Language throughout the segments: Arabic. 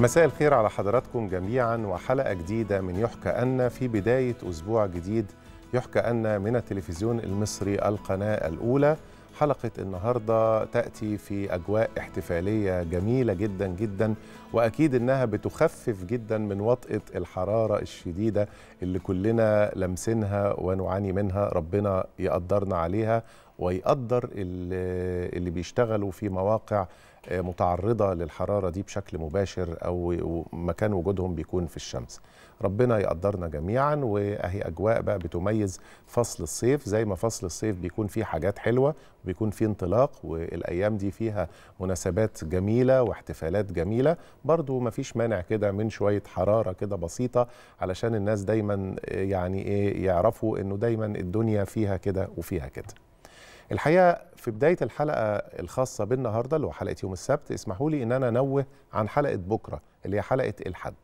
مساء الخير على حضراتكم جميعا وحلقة جديدة من يحكى أن في بداية أسبوع جديد يحكى أن من التلفزيون المصري القناة الأولى حلقة النهاردة تأتي في أجواء احتفالية جميلة جدا جدا وأكيد أنها بتخفف جدا من وطئة الحرارة الشديدة اللي كلنا لمسنها ونعاني منها ربنا يقدرنا عليها ويقدر اللي بيشتغلوا في مواقع متعرضه للحراره دي بشكل مباشر او مكان وجودهم بيكون في الشمس ربنا يقدرنا جميعا واهي اجواء بقى بتميز فصل الصيف زي ما فصل الصيف بيكون فيه حاجات حلوه وبيكون فيه انطلاق والايام دي فيها مناسبات جميله واحتفالات جميله برضو ما فيش مانع كده من شويه حراره كده بسيطه علشان الناس دايما يعني ايه يعرفوا انه دايما الدنيا فيها كده وفيها كده الحقيقه في بدايه الحلقه الخاصه بالنهارده اللي هو حلقه يوم السبت اسمحوا لي ان انا انوه عن حلقه بكره اللي هي حلقه الحد.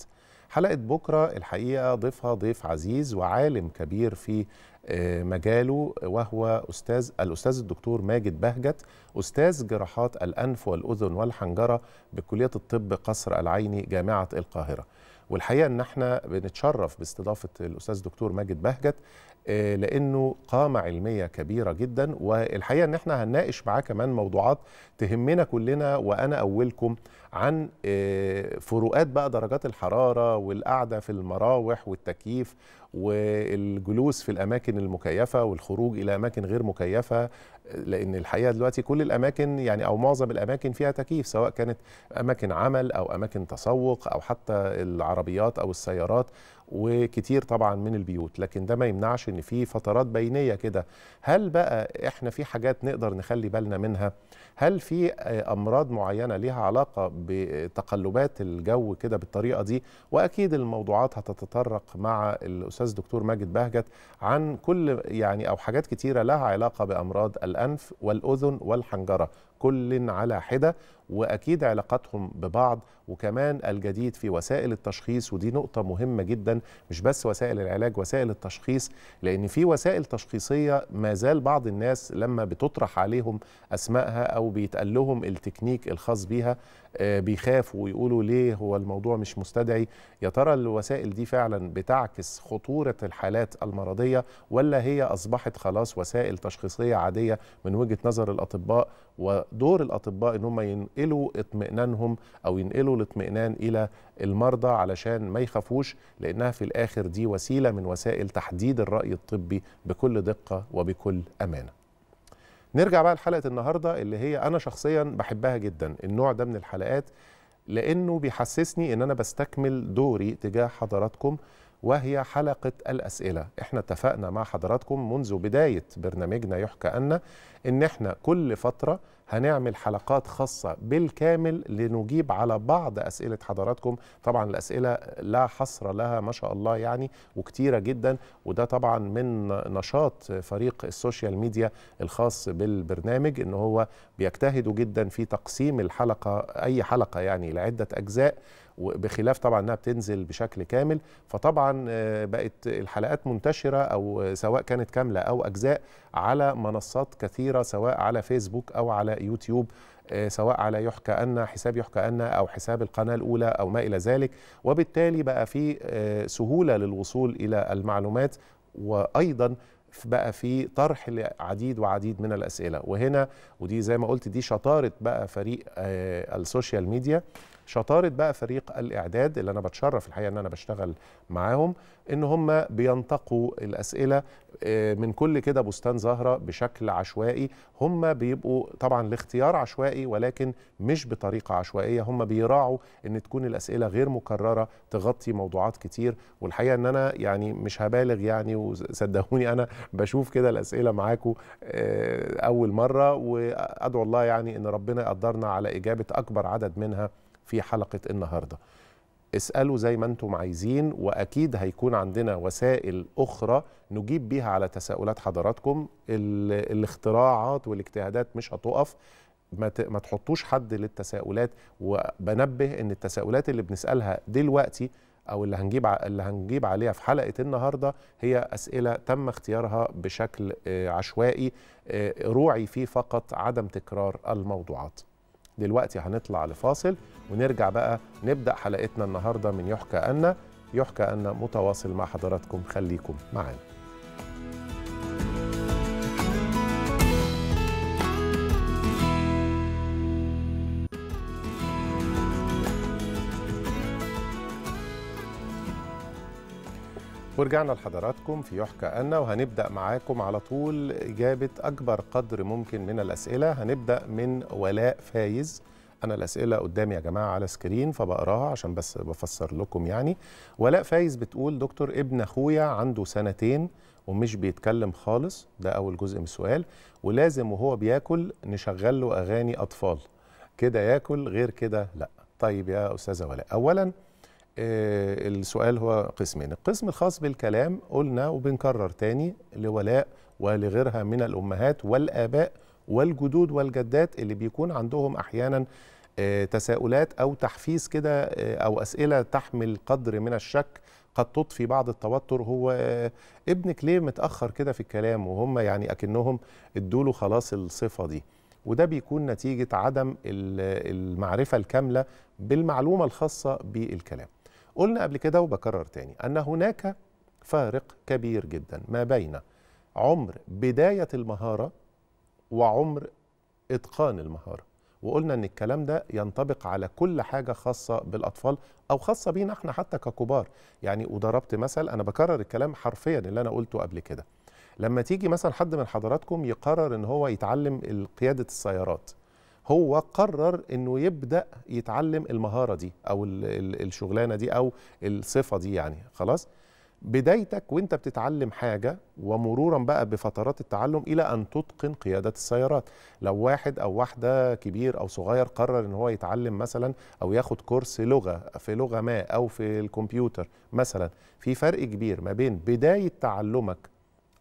حلقه بكره الحقيقه ضيفها ضيف عزيز وعالم كبير في آه، مجاله وهو استاذ الاستاذ الدكتور ماجد بهجت استاذ جراحات الانف والاذن والحنجره بكليه الطب قصر العيني جامعه القاهره. والحقيقه ان احنا بنتشرف باستضافه الاستاذ دكتور ماجد بهجت آه، لانه قامه علميه كبيره جدا والحقيقه ان احنا هنناقش معاه كمان موضوعات تهمنا كلنا وانا اولكم عن آه، فروقات بقى درجات الحراره والقعده في المراوح والتكييف والجلوس في الاماكن المكيفه والخروج الى اماكن غير مكيفه لان الحقيقه دلوقتي كل الاماكن يعني او معظم الاماكن فيها تكييف سواء كانت اماكن عمل او اماكن تسوق او حتى العربيات او السيارات وكتير طبعا من البيوت لكن ده ما يمنعش ان في فترات بينيه كده هل بقى احنا في حاجات نقدر نخلي بالنا منها هل في امراض معينه ليها علاقه بتقلبات الجو كده بالطريقه دي واكيد الموضوعات هتتطرق مع الاستاذ الاستاذ الدكتور ماجد بهجت عن كل يعني او حاجات كتيره لها علاقه بامراض الانف والاذن والحنجره كل على حده واكيد علاقاتهم ببعض وكمان الجديد في وسائل التشخيص ودي نقطه مهمه جدا مش بس وسائل العلاج وسائل التشخيص لان في وسائل تشخيصيه ما زال بعض الناس لما بتطرح عليهم اسمائها او بيتقال لهم التكنيك الخاص بيها آه، بيخافوا ويقولوا ليه هو الموضوع مش مستدعي يا ترى الوسائل دي فعلا بتعكس خطوره الحالات المرضيه ولا هي اصبحت خلاص وسائل تشخيصيه عاديه من وجهه نظر الاطباء ودور الاطباء ان هم ينقلوا اطمئنانهم او ينقلوا الاطمئنان الى المرضى علشان ما يخافوش لانها في الاخر دي وسيله من وسائل تحديد الراي الطبي بكل دقه وبكل امانه. نرجع بقى لحلقه النهارده اللي هي انا شخصيا بحبها جدا النوع ده من الحلقات لانه بيحسسني ان انا بستكمل دوري تجاه حضراتكم وهي حلقة الأسئلة احنا اتفقنا مع حضراتكم منذ بداية برنامجنا يحكى أن إن احنا كل فترة هنعمل حلقات خاصة بالكامل لنجيب على بعض أسئلة حضراتكم طبعا الأسئلة لا حصر لها ما شاء الله يعني وكتيرة جدا وده طبعا من نشاط فريق السوشيال ميديا الخاص بالبرنامج ان هو بيجتهدوا جدا في تقسيم الحلقة أي حلقة يعني لعدة أجزاء بخلاف طبعا انها بتنزل بشكل كامل فطبعا آه، بقت الحلقات منتشره او سواء كانت كامله او اجزاء على منصات كثيره سواء على فيسبوك او على يوتيوب آه، سواء على يحكى أن حساب يحكى أن أو حساب القناة الأولى أو ما إلى ذلك وبالتالي بقى في آه، سهولة للوصول إلى المعلومات وأيضا بقى في طرح لعديد وعديد من الأسئلة وهنا ودي زي ما قلت دي شطارة بقى فريق آه، السوشيال ميديا شطاره بقى فريق الاعداد اللي انا بتشرف الحقيقه ان انا بشتغل معاهم ان هم بينتقوا الاسئله آه، من كل كده بستان زهره بشكل عشوائي هم بيبقوا طبعا الاختيار عشوائي ولكن مش بطريقه عشوائيه هم بيراعوا ان تكون الاسئله غير مكرره تغطي موضوعات كتير والحقيقه ان انا يعني مش هبالغ يعني وصدقوني انا بشوف كده الاسئله معاكم آه، اول مره وادعو الله يعني ان ربنا يقدرنا على اجابه اكبر عدد منها في حلقة النهاردة اسألوا زي ما انتم عايزين وأكيد هيكون عندنا وسائل أخرى نجيب بيها على تساؤلات حضراتكم الاختراعات والاجتهادات مش هتقف ما ما تحطوش حد للتساؤلات وبنبه ان التساؤلات اللي بنسالها دلوقتي او اللي هنجيب اللي هنجيب عليها في حلقه النهارده هي اسئله تم اختيارها بشكل آه، عشوائي آه، روعي فيه فقط عدم تكرار الموضوعات دلوقتي هنطلع لفاصل ونرجع بقى نبدأ حلقتنا النهاردة من يحكى أن يحكى أن متواصل مع حضراتكم خليكم معانا ورجعنا لحضراتكم في يحكى أنا وهنبدأ معاكم على طول إجابة أكبر قدر ممكن من الأسئلة هنبدأ من ولاء فايز أنا الأسئلة قدامي يا جماعة على سكرين فبقراها عشان بس بفسر لكم يعني ولاء فايز بتقول دكتور ابن أخويا عنده سنتين ومش بيتكلم خالص ده أول جزء من السؤال ولازم وهو بياكل نشغل له أغاني أطفال كده ياكل غير كده لأ طيب يا أستاذة ولاء أولاً آه، السؤال هو قسمين القسم الخاص بالكلام قلنا وبنكرر تاني لولاء ولغيرها من الأمهات والآباء والجدود والجدات اللي بيكون عندهم أحيانا آه، تساؤلات أو تحفيز كده آه، أو أسئلة تحمل قدر من الشك قد تضفي بعض التوتر هو ابنك ليه متأخر كده في الكلام وهم يعني أكنهم ادوله خلاص الصفة دي وده بيكون نتيجة عدم المعرفة الكاملة بالمعلومة الخاصة بالكلام قلنا قبل كده وبكرر تاني أن هناك فارق كبير جدا ما بين عمر بداية المهارة وعمر إتقان المهارة وقلنا أن الكلام ده ينطبق على كل حاجة خاصة بالأطفال أو خاصة بينا احنا حتى ككبار يعني وضربت مثل أنا بكرر الكلام حرفيا اللي أنا قلته قبل كده لما تيجي مثلا حد من حضراتكم يقرر أن هو يتعلم قيادة السيارات هو قرر انه يبدا يتعلم المهاره دي او الشغلانه دي او الصفه دي يعني خلاص بدايتك وانت بتتعلم حاجه ومرورا بقى بفترات التعلم الى ان تتقن قياده السيارات لو واحد او واحده كبير او صغير قرر ان هو يتعلم مثلا او ياخد كورس لغه في لغه ما او في الكمبيوتر مثلا في فرق كبير ما بين بدايه تعلمك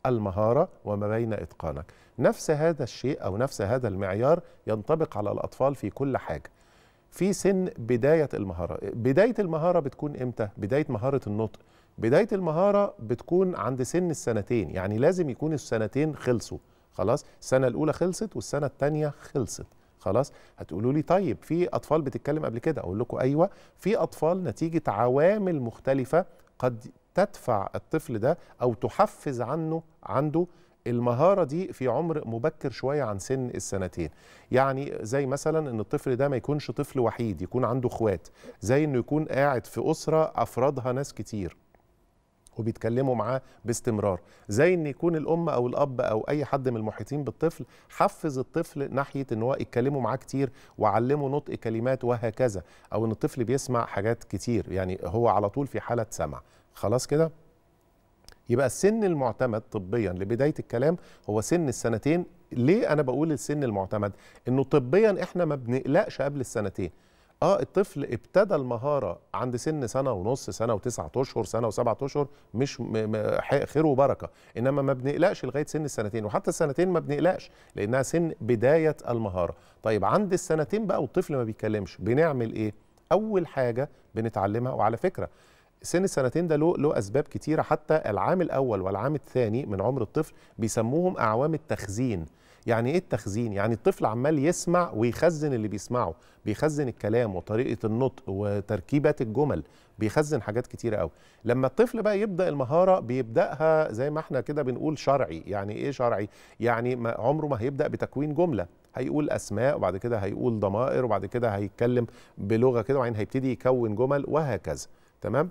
المهاره وما بين اتقانك نفس هذا الشيء أو نفس هذا المعيار ينطبق على الأطفال في كل حاجة في سن بداية المهارة بداية المهارة بتكون إمتى؟ بداية مهارة النطق بداية المهارة بتكون عند سن السنتين يعني لازم يكون السنتين خلصوا خلاص السنة الأولى خلصت والسنة الثانية خلصت خلاص هتقولوا لي طيب في أطفال بتتكلم قبل كده أقول لكم أيوة في أطفال نتيجة عوامل مختلفة قد تدفع الطفل ده أو تحفز عنه عنده المهارة دي في عمر مبكر شوية عن سن السنتين يعني زي مثلا أن الطفل ده ما يكونش طفل وحيد يكون عنده اخوات زي أنه يكون قاعد في أسرة أفرادها ناس كتير وبيتكلموا معاه باستمرار زي ان يكون الام او الاب او اي حد من المحيطين بالطفل حفز الطفل ناحيه ان هو يتكلموا معاه كتير وعلمه نطق كلمات وهكذا او ان الطفل بيسمع حاجات كتير يعني هو على طول في حاله سمع خلاص كده يبقى السن المعتمد طبيا لبدايه الكلام هو سن السنتين ليه انا بقول السن المعتمد انه طبيا احنا ما بنقلقش قبل السنتين اه الطفل ابتدى المهاره عند سن سنه ونص سنه وتسعة اشهر سنه وسبعة اشهر مش خير وبركه انما ما بنقلقش لغايه سن السنتين وحتى السنتين ما بنقلقش لانها سن بدايه المهاره طيب عند السنتين بقى والطفل ما بيتكلمش بنعمل ايه اول حاجه بنتعلمها وعلى فكره سن السنتين ده له له اسباب كتيره حتى العام الاول والعام الثاني من عمر الطفل بيسموهم اعوام التخزين يعني ايه التخزين يعني الطفل عمال يسمع ويخزن اللي بيسمعه بيخزن الكلام وطريقه النطق وتركيبات الجمل بيخزن حاجات كتيره قوي لما الطفل بقى يبدا المهاره بيبداها زي ما احنا كده بنقول شرعي يعني ايه شرعي يعني ما عمره ما هيبدا بتكوين جمله هيقول اسماء وبعد كده هيقول ضمائر وبعد كده هيتكلم بلغه كده وبعدين هيبتدي يكون جمل وهكذا تمام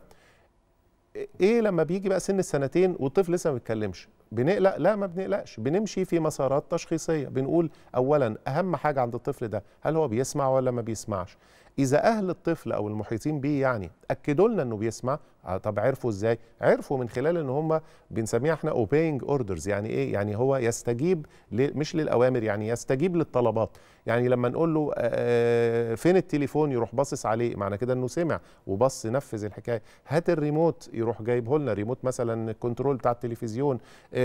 ايه لما بيجي بقى سن السنتين والطفل لسه ما بيتكلمش بنقلق لا ما بنقلقش بنمشي في مسارات تشخيصيه بنقول اولا اهم حاجه عند الطفل ده هل هو بيسمع ولا ما بيسمعش اذا اهل الطفل او المحيطين بيه يعني اكدوا لنا انه بيسمع آه، طب عرفوا ازاي عرفوا من خلال ان هم بنسميها احنا اوبينج اوردرز يعني ايه يعني هو يستجيب مش للاوامر يعني يستجيب للطلبات يعني لما نقول له آه، آه، فين التليفون يروح باصص عليه معنى كده انه سمع وبص نفذ الحكايه هات الريموت يروح جايبه لنا ريموت مثلا الكنترول بتاع التلفزيون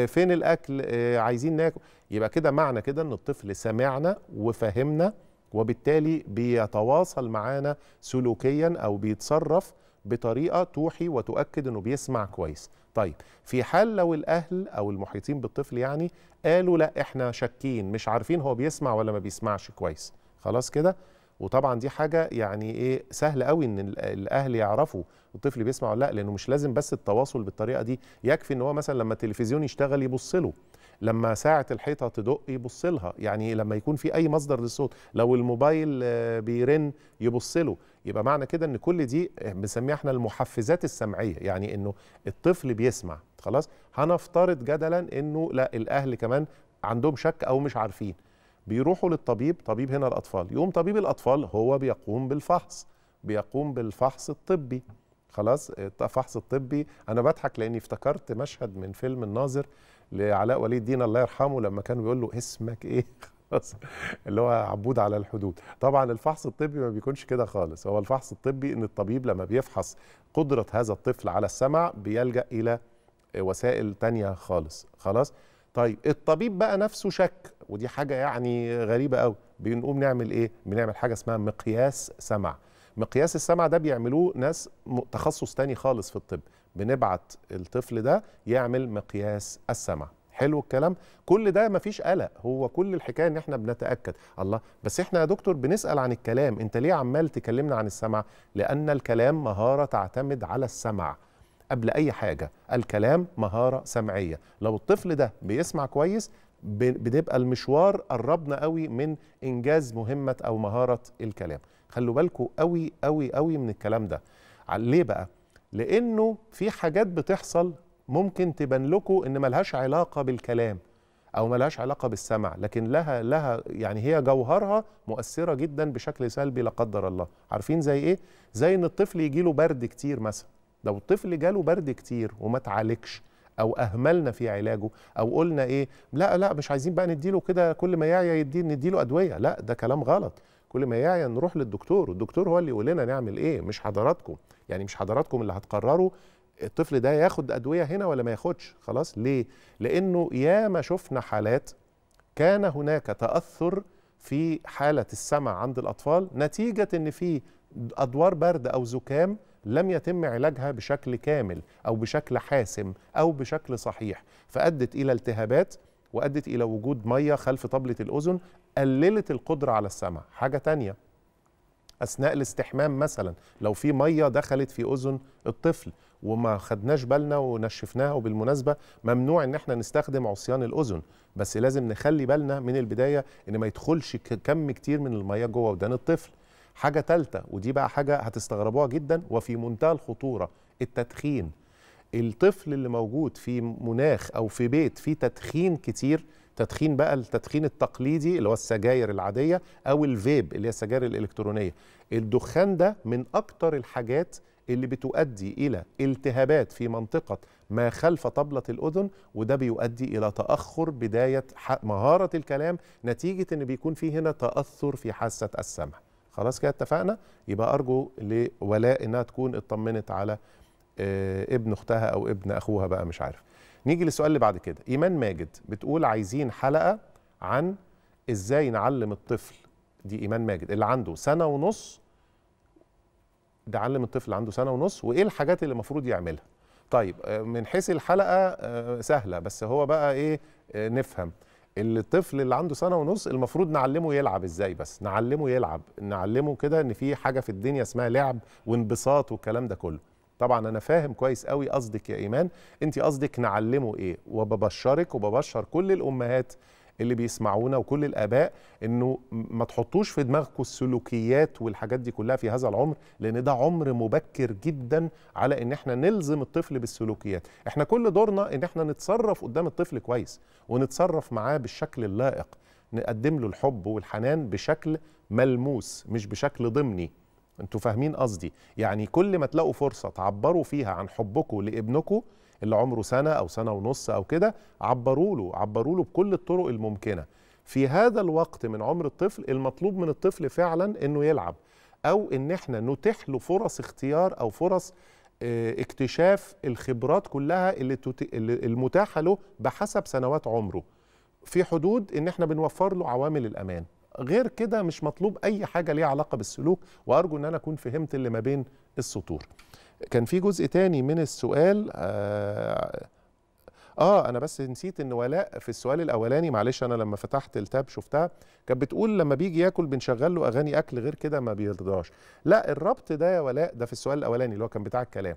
فين الاكل عايزين ناكل يبقى كده معنى كده ان الطفل سمعنا وفهمنا وبالتالي بيتواصل معانا سلوكيا او بيتصرف بطريقه توحي وتؤكد انه بيسمع كويس طيب في حال لو الاهل او المحيطين بالطفل يعني قالوا لا احنا شاكين مش عارفين هو بيسمع ولا ما بيسمعش كويس خلاص كده وطبعا دي حاجه يعني ايه سهل قوي ان الاهل يعرفوا الطفل بيسمع ولا لا لانه مش لازم بس التواصل بالطريقه دي يكفي ان هو مثلا لما التلفزيون يشتغل يبص له لما ساعه الحيطه تدق يبص لها يعني لما يكون في اي مصدر للصوت لو الموبايل آه، بيرن يبص له يبقى معنى كده ان كل دي آه، بنسميها احنا المحفزات السمعيه يعني انه الطفل بيسمع خلاص هنفترض جدلا انه لا الاهل كمان عندهم شك او مش عارفين بيروحوا للطبيب طبيب هنا الاطفال يقوم طبيب الاطفال هو بيقوم بالفحص بيقوم بالفحص الطبي خلاص الفحص الطبي انا بضحك لاني افتكرت مشهد من فيلم الناظر لعلاء ولي الدين الله يرحمه لما كان بيقول له اسمك ايه خلاص اللي هو عبود على الحدود طبعا الفحص الطبي ما بيكونش كده خالص هو الفحص الطبي ان الطبيب لما بيفحص قدرة هذا الطفل على السمع بيلجأ إلى وسائل تانية خالص خلاص طيب الطبيب بقى نفسه شك ودي حاجة يعني غريبة قوي بنقوم نعمل ايه بنعمل حاجة اسمها مقياس سمع مقياس السمع ده بيعملوه ناس تخصص تاني خالص في الطب بنبعت الطفل ده يعمل مقياس السمع حلو الكلام كل ده مفيش قلق هو كل الحكايه ان احنا بنتاكد الله بس احنا يا دكتور بنسال عن الكلام انت ليه عمال تكلمنا عن السمع لان الكلام مهاره تعتمد على السمع قبل اي حاجه الكلام مهاره سمعيه لو الطفل ده بيسمع كويس بتبقى المشوار قربنا قوي من انجاز مهمه او مهاره الكلام خلوا بالكم قوي قوي قوي من الكلام ده ليه بقى لانه في حاجات بتحصل ممكن تبان لكم ان ملهاش علاقه بالكلام او ملهاش علاقه بالسمع لكن لها لها يعني هي جوهرها مؤثره جدا بشكل سلبي لا قدر الله عارفين زي ايه زي ان الطفل يجي له برد كتير مثلا لو الطفل جاله برد كتير وما اتعالجش او اهملنا في علاجه او قلنا ايه لا لا مش عايزين بقى نديله كده كل ما يعيا يديه نديله ادويه لا ده كلام غلط كل ما يعيا نروح للدكتور والدكتور هو اللي يقول لنا نعمل ايه مش حضراتكم يعني مش حضراتكم اللي هتقرروا الطفل ده ياخد ادويه هنا ولا ما ياخدش خلاص ليه لانه ياما شفنا حالات كان هناك تاثر في حاله السمع عند الاطفال نتيجه ان في ادوار برد او زكام لم يتم علاجها بشكل كامل او بشكل حاسم او بشكل صحيح فادت الى التهابات وأدت إلى وجود مية خلف طبلة الأذن قللت القدرة على السمع حاجة تانية أثناء الاستحمام مثلا لو في مية دخلت في أذن الطفل وما خدناش بالنا ونشفناها وبالمناسبة ممنوع إن احنا نستخدم عصيان الأذن بس لازم نخلي بالنا من البداية إن ما يدخلش كم كتير من المية جوه ودان الطفل حاجة ثالثه ودي بقى حاجة هتستغربوها جدا وفي منتهى الخطورة التدخين الطفل اللي موجود في مناخ او في بيت فيه تدخين كتير تدخين بقى التدخين التقليدي اللي هو السجاير العاديه او الفيب اللي هي السجاير الالكترونيه الدخان ده من اكتر الحاجات اللي بتؤدي الى التهابات في منطقه ما خلف طبله الاذن وده بيؤدي الى تاخر بدايه مهاره الكلام نتيجه ان بيكون في هنا تاثر في حاسه السمع خلاص كده اتفقنا يبقى ارجو لولاء انها تكون اطمنت على آه، ابن اختها او ابن اخوها بقى مش عارف نيجي للسؤال اللي بعد كده ايمان ماجد بتقول عايزين حلقه عن ازاي نعلم الطفل دي ايمان ماجد اللي عنده سنه ونص ده علم الطفل عنده سنه ونص وايه الحاجات اللي المفروض يعملها طيب آه، من حيث الحلقه آه، سهله بس هو بقى ايه نفهم الطفل اللي عنده سنه ونص المفروض نعلمه يلعب ازاي بس نعلمه يلعب نعلمه كده ان في حاجه في الدنيا اسمها لعب وانبساط والكلام ده كله طبعا انا فاهم كويس قوي قصدك يا ايمان انت قصدك نعلمه ايه وببشرك وببشر كل الامهات اللي بيسمعونا وكل الاباء انه ما تحطوش في دماغكم السلوكيات والحاجات دي كلها في هذا العمر لان ده عمر مبكر جدا على ان احنا نلزم الطفل بالسلوكيات احنا كل دورنا ان احنا نتصرف قدام الطفل كويس ونتصرف معاه بالشكل اللائق نقدم له الحب والحنان بشكل ملموس مش بشكل ضمني انتوا فاهمين قصدي يعني كل ما تلاقوا فرصه تعبروا فيها عن حبكم لابنكم اللي عمره سنه او سنه ونص او كده عبروا له عبروا له بكل الطرق الممكنه في هذا الوقت من عمر الطفل المطلوب من الطفل فعلا انه يلعب او ان احنا نتيح له فرص اختيار او فرص آه، اكتشاف الخبرات كلها اللي المتاحه له بحسب سنوات عمره في حدود ان احنا بنوفر له عوامل الامان غير كده مش مطلوب اي حاجه ليها علاقه بالسلوك وارجو ان انا اكون فهمت اللي ما بين السطور كان في جزء تاني من السؤال آه, اه انا بس نسيت ان ولاء في السؤال الاولاني معلش انا لما فتحت التاب شفتها كانت بتقول لما بيجي ياكل بنشغل له اغاني اكل غير كده ما بيرضاش لا الربط ده يا ولاء ده في السؤال الاولاني اللي هو كان بتاع الكلام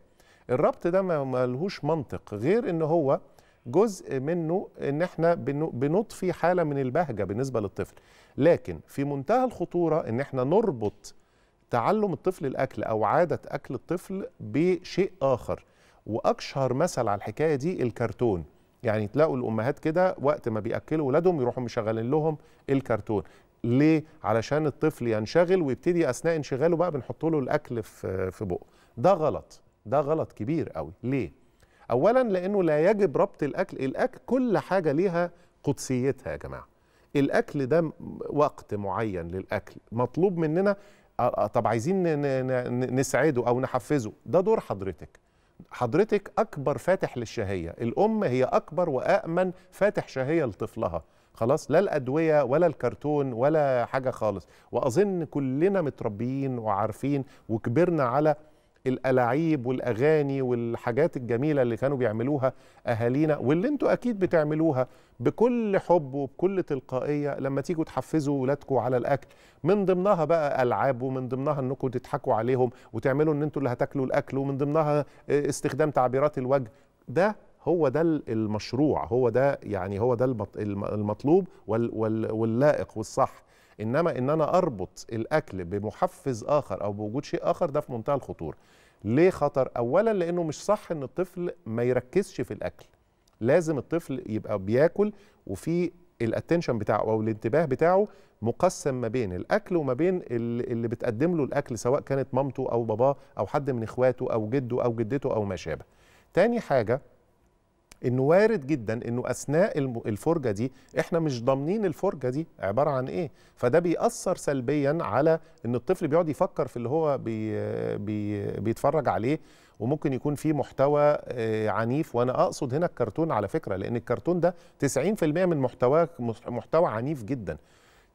الربط ده ما لهوش منطق غير ان هو جزء منه ان احنا بنطفي حاله من البهجه بالنسبه للطفل لكن في منتهى الخطوره ان احنا نربط تعلم الطفل الاكل او عاده اكل الطفل بشيء اخر واشهر مثل على الحكايه دي الكرتون يعني تلاقوا الامهات كده وقت ما بياكلوا ولادهم يروحوا مشغلين لهم الكرتون ليه علشان الطفل ينشغل ويبتدي اثناء انشغاله بقى بنحط له الاكل في في بقه ده غلط ده غلط كبير قوي ليه اولا لانه لا يجب ربط الاكل الاكل كل حاجه ليها قدسيتها يا جماعه الاكل ده وقت معين للاكل مطلوب مننا آه، آه، طب عايزين نسعده او نحفزه ده دور حضرتك حضرتك اكبر فاتح للشهيه الام هي اكبر وامن فاتح شهيه لطفلها خلاص لا الادويه ولا الكرتون ولا حاجه خالص واظن كلنا متربيين وعارفين وكبرنا على الألاعيب والأغاني والحاجات الجميلة اللي كانوا بيعملوها أهالينا واللي انتوا أكيد بتعملوها بكل حب وبكل تلقائية لما تيجوا تحفزوا ولادكم على الأكل من ضمنها بقى ألعاب ومن ضمنها أنكم تضحكوا عليهم وتعملوا أن انتوا اللي هتاكلوا الأكل ومن ضمنها آه، استخدام تعبيرات الوجه ده هو ده المشروع هو ده يعني هو ده المطلوب واللائق والصح انما ان انا اربط الاكل بمحفز اخر او بوجود شيء اخر ده في منتهى الخطوره ليه خطر اولا لانه مش صح ان الطفل ما يركزش في الاكل لازم الطفل يبقى بياكل وفي الاتنشن بتاعه او الانتباه بتاعه مقسم ما بين الاكل وما بين اللي بتقدم له الاكل سواء كانت مامته او باباه او حد من اخواته او جده او جدته او ما شابه تاني حاجه انه وارد جدا انه اثناء الفرجه دي احنا مش ضامنين الفرجه دي عباره عن ايه فده بيأثر سلبيا على ان الطفل بيقعد يفكر في اللي هو بي بي بيتفرج عليه وممكن يكون فيه محتوى آه، عنيف وانا اقصد هنا الكرتون على فكره لان الكرتون ده 90% من محتواه محتوى عنيف جدا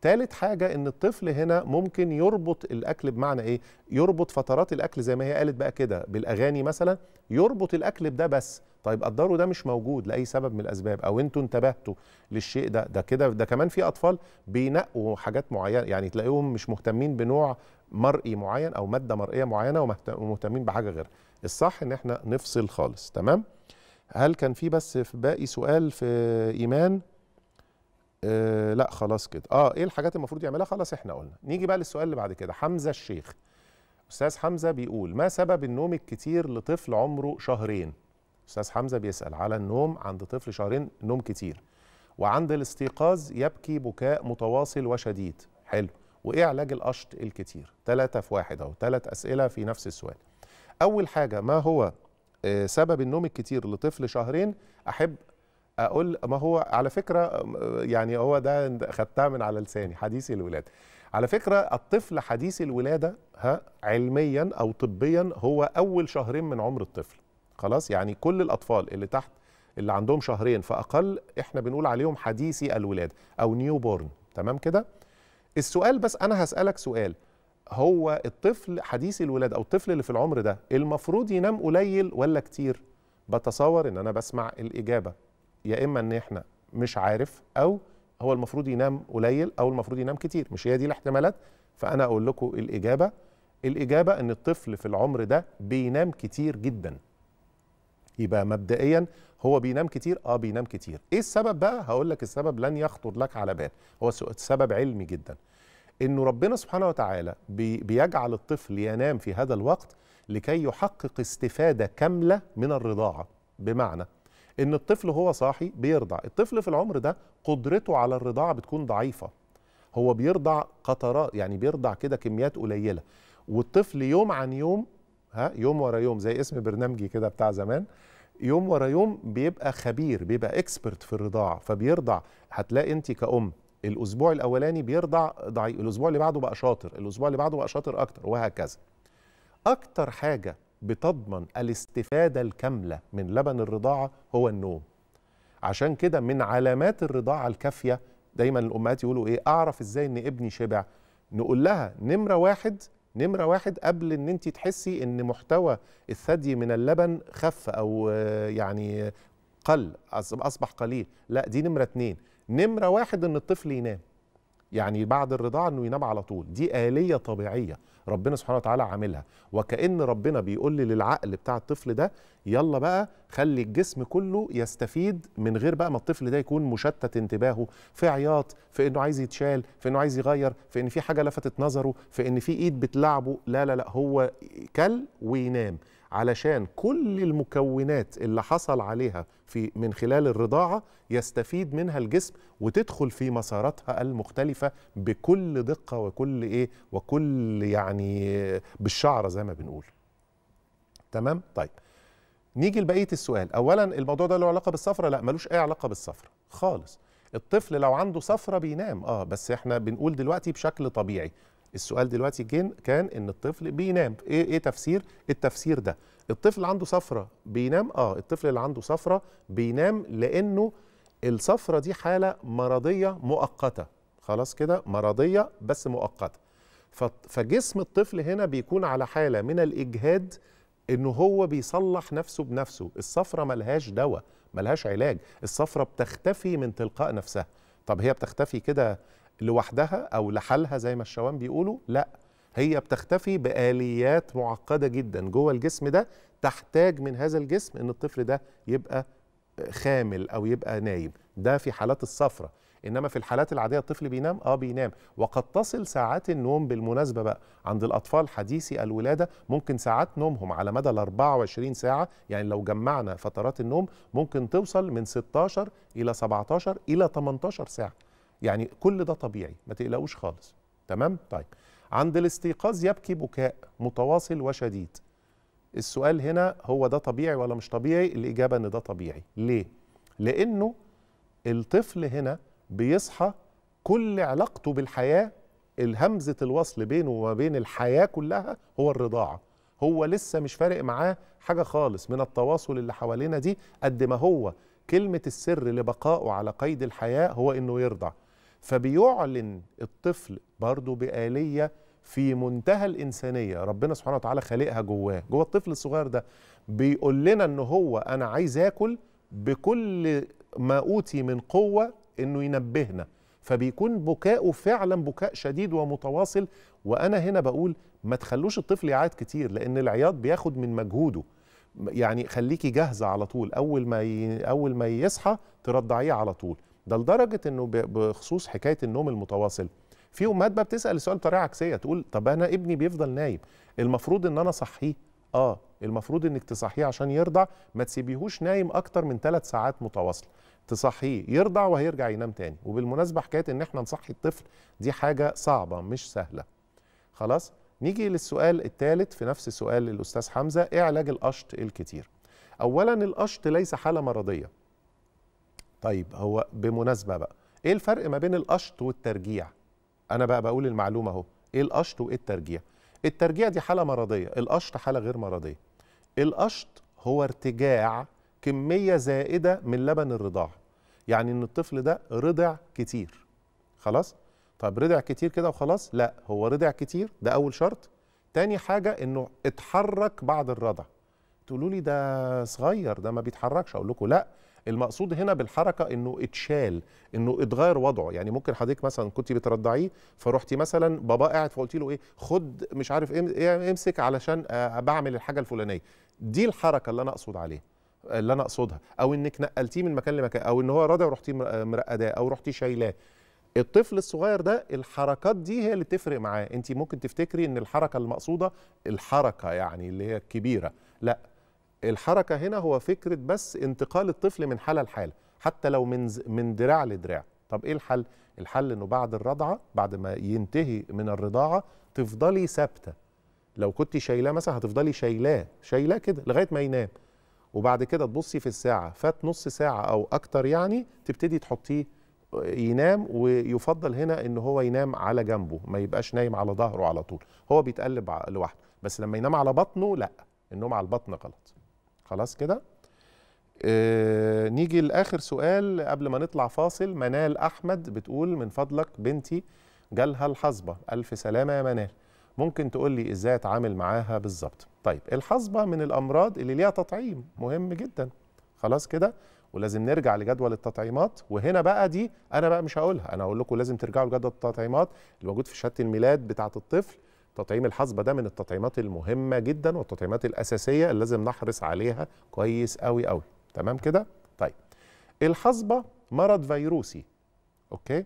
ثالث حاجة إن الطفل هنا ممكن يربط الأكل بمعنى إيه؟ يربط فترات الأكل زي ما هي قالت بقى كده بالأغاني مثلا يربط الأكل بده بس طيب قدروا ده مش موجود لاي سبب من الاسباب او انتوا انتبهتوا للشيء ده ده كده ده كمان في اطفال بينقوا حاجات معينه يعني تلاقيهم مش مهتمين بنوع مرئي معين او ماده مرئيه معينه ومهتمين بحاجه غيرها الصح ان احنا نفصل خالص تمام هل كان في بس في باقي سؤال في ايمان آه لا خلاص كده اه ايه الحاجات المفروض يعملها خلاص احنا قلنا نيجي بقى للسؤال اللي بعد كده حمزه الشيخ استاذ حمزه بيقول ما سبب النوم الكتير لطفل عمره شهرين استاذ حمزه بيسال على النوم عند طفل شهرين نوم كتير وعند الاستيقاظ يبكي بكاء متواصل وشديد حلو وايه علاج القشط الكتير ثلاثة في واحد اهو ثلاث اسئله في نفس السؤال اول حاجه ما هو آه، سبب النوم الكتير لطفل شهرين احب اقول ما هو على فكره آه، يعني هو ده خدتها من على لساني حديث الولاده على فكره الطفل حديث الولاده ها علميا او طبيا هو اول شهرين من عمر الطفل خلاص يعني كل الاطفال اللي تحت اللي عندهم شهرين فاقل احنا بنقول عليهم حديثي الولاده او نيو بورن تمام كده السؤال بس انا هسالك سؤال هو الطفل حديثي الولاده او الطفل اللي في العمر ده المفروض ينام قليل ولا كتير بتصور ان انا بسمع الاجابه يا اما ان احنا مش عارف او هو المفروض ينام قليل او المفروض ينام كتير مش هي دي الاحتمالات فانا اقول لكم الاجابه الاجابه ان الطفل في العمر ده بينام كتير جدا يبقى مبدئيا هو بينام كتير اه بينام كتير ايه السبب بقى هقول لك السبب لن يخطر لك على بال هو سبب علمي جدا انه ربنا سبحانه وتعالى بيجعل الطفل ينام في هذا الوقت لكي يحقق استفاده كامله من الرضاعه بمعنى ان الطفل هو صاحي بيرضع الطفل في العمر ده قدرته على الرضاعه بتكون ضعيفه هو بيرضع قطرات يعني بيرضع كده كميات قليله والطفل يوم عن يوم ها يوم ورا يوم زي اسم برنامجي كده بتاع زمان يوم ورا يوم بيبقى خبير بيبقى اكسبرت في الرضاعه فبيرضع هتلاقي انت كأم الاسبوع الاولاني بيرضع ضعيف الاسبوع اللي بعده بقى شاطر الاسبوع اللي بعده بقى شاطر اكتر وهكذا اكتر حاجه بتضمن الاستفاده الكامله من لبن الرضاعه هو النوم عشان كده من علامات الرضاعه الكافيه دايما الامهات يقولوا ايه اعرف ازاي ان ابني شبع نقول لها نمره واحد نمرة واحد قبل أن أنت تحسي أن محتوى الثدي من اللبن خف أو آه، يعني قل أصبح قليل لا دي نمرة اتنين نمرة واحد أن الطفل ينام يعني بعد الرضاعه انه ينام على طول دي اليه طبيعيه ربنا سبحانه وتعالى عاملها وكأن ربنا بيقول لي للعقل بتاع الطفل ده يلا بقى خلي الجسم كله يستفيد من غير بقى ما الطفل ده يكون مشتت انتباهه في عياط في انه عايز يتشال في انه عايز يغير في ان في حاجه لفتت نظره في ان في ايد بتلعبه لا لا لا هو كل وينام علشان كل المكونات اللي حصل عليها في من خلال الرضاعة يستفيد منها الجسم وتدخل في مساراتها المختلفة بكل دقة وكل إيه وكل يعني بالشعرة زي ما بنقول تمام طيب نيجي لبقية السؤال أولا الموضوع ده له علاقة بالصفرة لا ملوش أي علاقة بالصفرة خالص الطفل لو عنده صفرة بينام اه بس احنا بنقول دلوقتي بشكل طبيعي السؤال دلوقتي كان ان الطفل بينام ايه ايه تفسير التفسير ده الطفل اللي عنده صفرة بينام اه الطفل اللي عنده صفرة بينام لانه الصفرة دي حالة مرضية مؤقتة خلاص كده مرضية بس مؤقتة فجسم الطفل هنا بيكون على حالة من الإجهاد إنه هو بيصلح نفسه بنفسه الصفرة ملهاش دواء ملهاش علاج الصفرة بتختفي من تلقاء نفسها طب هي بتختفي كده لوحدها او لحالها زي ما الشوام بيقولوا لا هي بتختفي باليات معقده جدا جوه الجسم ده تحتاج من هذا الجسم ان الطفل ده يبقى خامل او يبقى نايم ده في حالات الصفرة انما في الحالات العاديه الطفل بينام اه بينام وقد تصل ساعات النوم بالمناسبه بقى عند الاطفال حديثي الولاده ممكن ساعات نومهم على مدى ال 24 ساعه يعني لو جمعنا فترات النوم ممكن توصل من 16 الى 17 الى 18 ساعه يعني كل ده طبيعي ما تقلقوش خالص تمام طيب عند الاستيقاظ يبكي بكاء متواصل وشديد السؤال هنا هو ده طبيعي ولا مش طبيعي الإجابة أن ده طبيعي ليه؟ لأنه الطفل هنا بيصحى كل علاقته بالحياة الهمزة الوصل بينه وما بين الحياة كلها هو الرضاعة هو لسه مش فارق معاه حاجة خالص من التواصل اللي حوالينا دي قد ما هو كلمة السر لبقائه على قيد الحياة هو إنه يرضع فبيعلن الطفل برضه بآلية في منتهى الإنسانية ربنا سبحانه وتعالى خالقها جواه جوه الطفل الصغير ده بيقول لنا إن هو أنا عايز آكل بكل ما أوتي من قوة إنه ينبهنا فبيكون بكاؤه فعلا بكاء شديد ومتواصل وأنا هنا بقول ما تخلوش الطفل يعاد كتير لأن العياط بياخد من مجهوده يعني خليكي جاهزة على طول أول ما ي... أول ما يصحى ترضعيه على طول ده لدرجه انه بخصوص حكايه النوم المتواصل في امهات بقى بتسال السؤال بطريقه عكسيه تقول طب انا ابني بيفضل نايم المفروض ان انا اصحيه اه المفروض انك تصحيه عشان يرضع ما تسيبيهوش نايم اكتر من ثلاث ساعات متواصله تصحيه يرضع وهيرجع ينام تاني وبالمناسبه حكايه ان احنا نصحي الطفل دي حاجه صعبه مش سهله خلاص نيجي للسؤال الثالث في نفس سؤال الاستاذ حمزه ايه علاج القشط الكتير اولا القشط ليس حاله مرضيه طيب هو بمناسبه بقى ايه الفرق ما بين القشط والترجيع انا بقى بقول المعلومه اهو ايه القشط وايه الترجيع الترجيع دي حاله مرضيه القشط حاله غير مرضيه القشط هو ارتجاع كميه زائده من لبن الرضاعه يعني ان الطفل ده رضع كتير خلاص طب رضع كتير كده وخلاص لا هو رضع كتير ده اول شرط تاني حاجه انه اتحرك بعد الرضع تقولوا لي ده صغير ده ما بيتحركش اقول لكم لا المقصود هنا بالحركه انه اتشال انه اتغير وضعه يعني ممكن حضرتك مثلا كنت بترضعيه فروحتي مثلا بابا قاعد فقلت له ايه خد مش عارف ايه امسك علشان آه، بعمل الحاجه الفلانيه دي الحركه اللي انا اقصد عليها اللي انا اقصدها او انك نقلتيه من مكان لمكان او ان هو رضع ورحتي آه، مرقداه او رحتي شايلاه الطفل الصغير ده الحركات دي هي اللي تفرق معاه انت ممكن تفتكري ان الحركه المقصوده الحركه يعني اللي هي الكبيره لا الحركه هنا هو فكره بس انتقال الطفل من حاله لحاله حتى لو من من دراع لدراع طب ايه الحل الحل انه بعد الرضعه بعد ما ينتهي من الرضاعه تفضلي ثابته لو كنت شايلاه مثلا هتفضلي شايلاه شايلاه كده لغايه ما ينام وبعد كده تبصي في الساعه فات نص ساعه او اكتر يعني تبتدي تحطيه آه، ينام ويفضل هنا ان هو ينام على جنبه ما يبقاش نايم على ظهره على طول هو بيتقلب لوحده بس لما ينام على بطنه لا النوم على البطن غلط خلاص كده آه نيجي لاخر سؤال قبل ما نطلع فاصل منال احمد بتقول من فضلك بنتي جالها الحصبه الف سلامه يا منال ممكن تقول لي ازاي اتعامل معاها بالظبط طيب الحصبه من الامراض اللي ليها تطعيم مهم جدا خلاص كده ولازم نرجع لجدول التطعيمات وهنا بقى دي انا بقى مش هقولها انا هقول لكم لازم ترجعوا لجدول التطعيمات اللي موجود في شهاده الميلاد بتاعه الطفل تطعيم الحصبه ده من التطعيمات المهمه جدا والتطعيمات الاساسيه اللي لازم نحرص عليها كويس قوي قوي تمام كده طيب الحصبه مرض فيروسي اوكي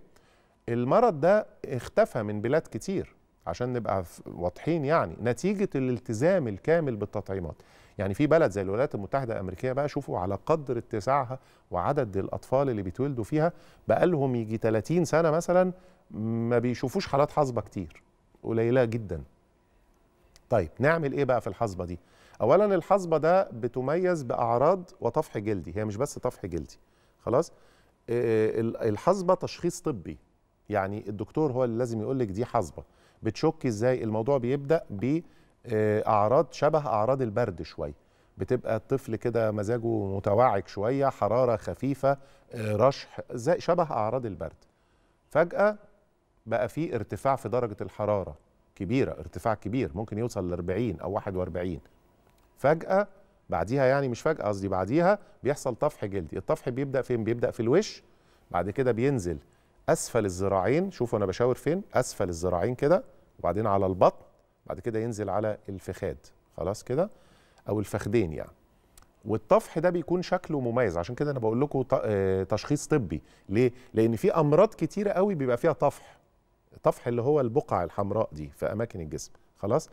المرض ده اختفى من بلاد كتير عشان نبقى واضحين يعني نتيجه الالتزام الكامل بالتطعيمات يعني في بلد زي الولايات المتحده الامريكيه بقى شوفوا على قدر اتساعها وعدد الاطفال اللي بيتولدوا فيها بقى لهم يجي 30 سنه مثلا ما بيشوفوش حالات حصبه كتير قليله جدا طيب نعمل ايه بقى في الحصبه دي اولا الحصبه ده بتميز باعراض وطفح جلدي هي مش بس طفح جلدي خلاص آه، آه، الحصبه تشخيص طبي يعني الدكتور هو اللي لازم يقول لك دي حصبه بتشك ازاي الموضوع بيبدا باعراض شبه اعراض البرد شويه بتبقى الطفل كده مزاجه متوعك شويه حراره خفيفه آه، رشح زي شبه اعراض البرد فجاه بقى في ارتفاع في درجه الحراره كبيره ارتفاع كبير ممكن يوصل ل 40 او 41 فجاه بعديها يعني مش فجاه قصدي بعديها بيحصل طفح جلدي الطفح بيبدا فين بيبدا في الوش بعد كده بينزل اسفل الذراعين شوفوا انا بشاور فين اسفل الذراعين كده وبعدين على البطن بعد كده ينزل على الفخاد خلاص كده او الفخدين يعني والطفح ده بيكون شكله مميز عشان كده انا بقول لكم آه، تشخيص طبي ليه لان في امراض كتيره قوي بيبقى فيها طفح طفح اللي هو البقع الحمراء دي في اماكن الجسم خلاص